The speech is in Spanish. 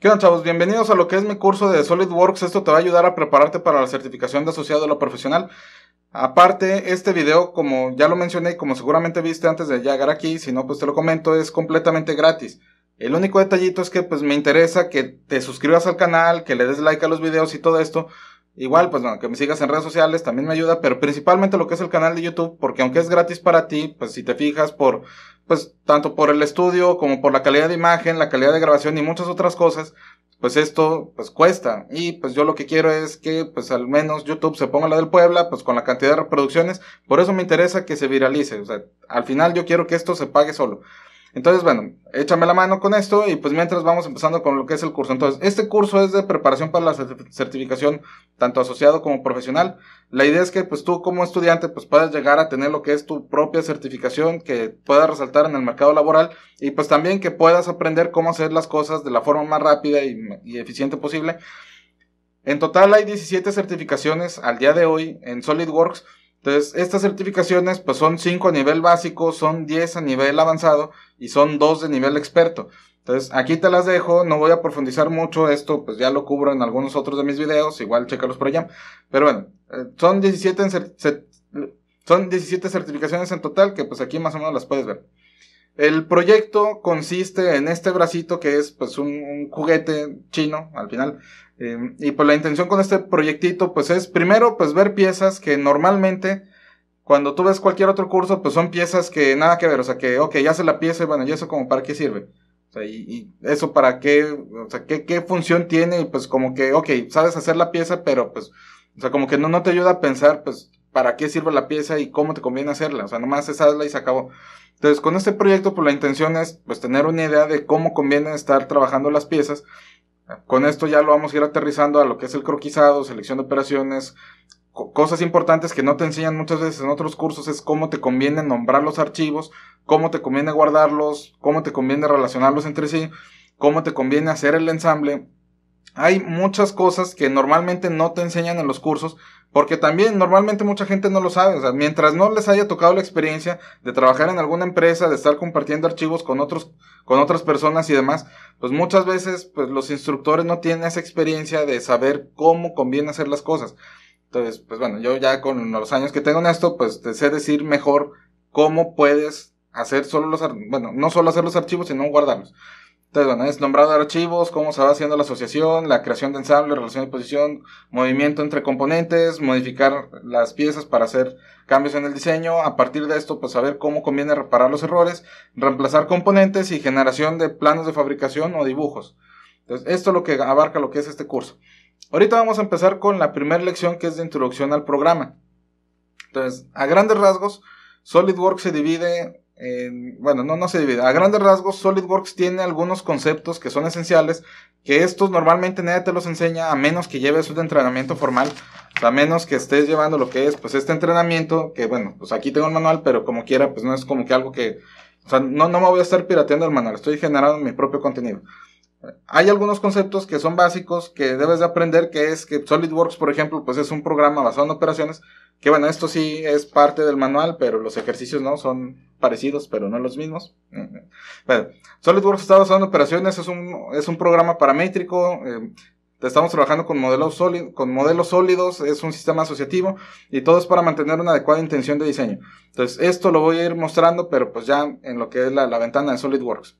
¿Qué onda chavos? Bienvenidos a lo que es mi curso de SolidWorks. Esto te va a ayudar a prepararte para la certificación de asociado a lo profesional. Aparte, este video, como ya lo mencioné como seguramente viste antes de llegar aquí, si no pues te lo comento, es completamente gratis. El único detallito es que pues me interesa que te suscribas al canal, que le des like a los videos y todo esto, Igual, pues bueno, que me sigas en redes sociales también me ayuda, pero principalmente lo que es el canal de YouTube, porque aunque es gratis para ti, pues si te fijas por, pues tanto por el estudio como por la calidad de imagen, la calidad de grabación y muchas otras cosas, pues esto pues cuesta. Y pues yo lo que quiero es que pues al menos YouTube se ponga la del Puebla, pues con la cantidad de reproducciones, por eso me interesa que se viralice, o sea, al final yo quiero que esto se pague solo. Entonces, bueno, échame la mano con esto y pues mientras vamos empezando con lo que es el curso. Entonces, este curso es de preparación para la certificación, tanto asociado como profesional. La idea es que pues tú como estudiante pues puedas llegar a tener lo que es tu propia certificación que puedas resaltar en el mercado laboral y pues también que puedas aprender cómo hacer las cosas de la forma más rápida y, y eficiente posible. En total hay 17 certificaciones al día de hoy en SolidWorks entonces, estas certificaciones pues son 5 a nivel básico, son 10 a nivel avanzado y son 2 de nivel experto. Entonces, aquí te las dejo, no voy a profundizar mucho, esto pues ya lo cubro en algunos otros de mis videos, igual chécalos por allá. Pero bueno, eh, son 17 son 17 certificaciones en total que pues aquí más o menos las puedes ver. El proyecto consiste en este bracito que es pues un, juguete chino al final. Em, y pues la intención con este proyectito pues es primero pues ver piezas que normalmente cuando tú ves cualquier otro curso pues son piezas que nada que ver, o sea que ok ya sé la pieza y bueno y eso como para qué sirve. O sea, y, eso para qué, o sea, qué, función tiene y pues como que ok sabes hacer la pieza pero pues o sea como que no, no te ayuda a pensar pues para qué sirve la pieza y cómo te conviene hacerla. O sea, nomás es hazla y se acabó. Entonces, con este proyecto, pues la intención es pues tener una idea de cómo conviene estar trabajando las piezas. Con esto ya lo vamos a ir aterrizando a lo que es el croquisado, selección de operaciones, cosas importantes que no te enseñan muchas veces en otros cursos es cómo te conviene nombrar los archivos, cómo te conviene guardarlos, cómo te conviene relacionarlos entre sí, cómo te conviene hacer el ensamble, hay muchas cosas que normalmente no te enseñan en los cursos, porque también normalmente mucha gente no lo sabe, o sea, mientras no les haya tocado la experiencia de trabajar en alguna empresa, de estar compartiendo archivos con otros con otras personas y demás, pues muchas veces pues los instructores no tienen esa experiencia de saber cómo conviene hacer las cosas. Entonces, pues bueno, yo ya con los años que tengo en esto, pues te sé decir mejor cómo puedes hacer solo los, bueno, no solo hacer los archivos, sino guardarlos. Entonces, bueno, es nombrar archivos, cómo se va haciendo la asociación, la creación de ensamble, relación de posición, movimiento entre componentes, modificar las piezas para hacer cambios en el diseño. A partir de esto, pues saber cómo conviene reparar los errores, reemplazar componentes y generación de planos de fabricación o dibujos. Entonces, esto es lo que abarca lo que es este curso. Ahorita vamos a empezar con la primera lección que es de introducción al programa. Entonces, a grandes rasgos, SolidWorks se divide bueno, no, no se divide. A grandes rasgos, SolidWorks tiene algunos conceptos que son esenciales, que estos normalmente nadie te los enseña a menos que lleves un entrenamiento formal, o pues, sea, a menos que estés llevando lo que es, pues este entrenamiento, que bueno, pues aquí tengo el manual, pero como quiera, pues no es como que algo que, o sea, no, no me voy a estar pirateando el manual, estoy generando mi propio contenido hay algunos conceptos que son básicos que debes de aprender, que es que SolidWorks, por ejemplo, pues es un programa basado en operaciones, que bueno, esto sí es parte del manual, pero los ejercicios no, son parecidos, pero no los mismos. Bueno, SolidWorks está basado en operaciones, es un, es un programa paramétrico, em, estamos trabajando con modelos, sólidos, con modelos sólidos, es un sistema asociativo y todo es para mantener una adecuada intención de diseño. Entonces, esto lo voy a ir mostrando, pero pues ya en lo que es la, la ventana de SolidWorks.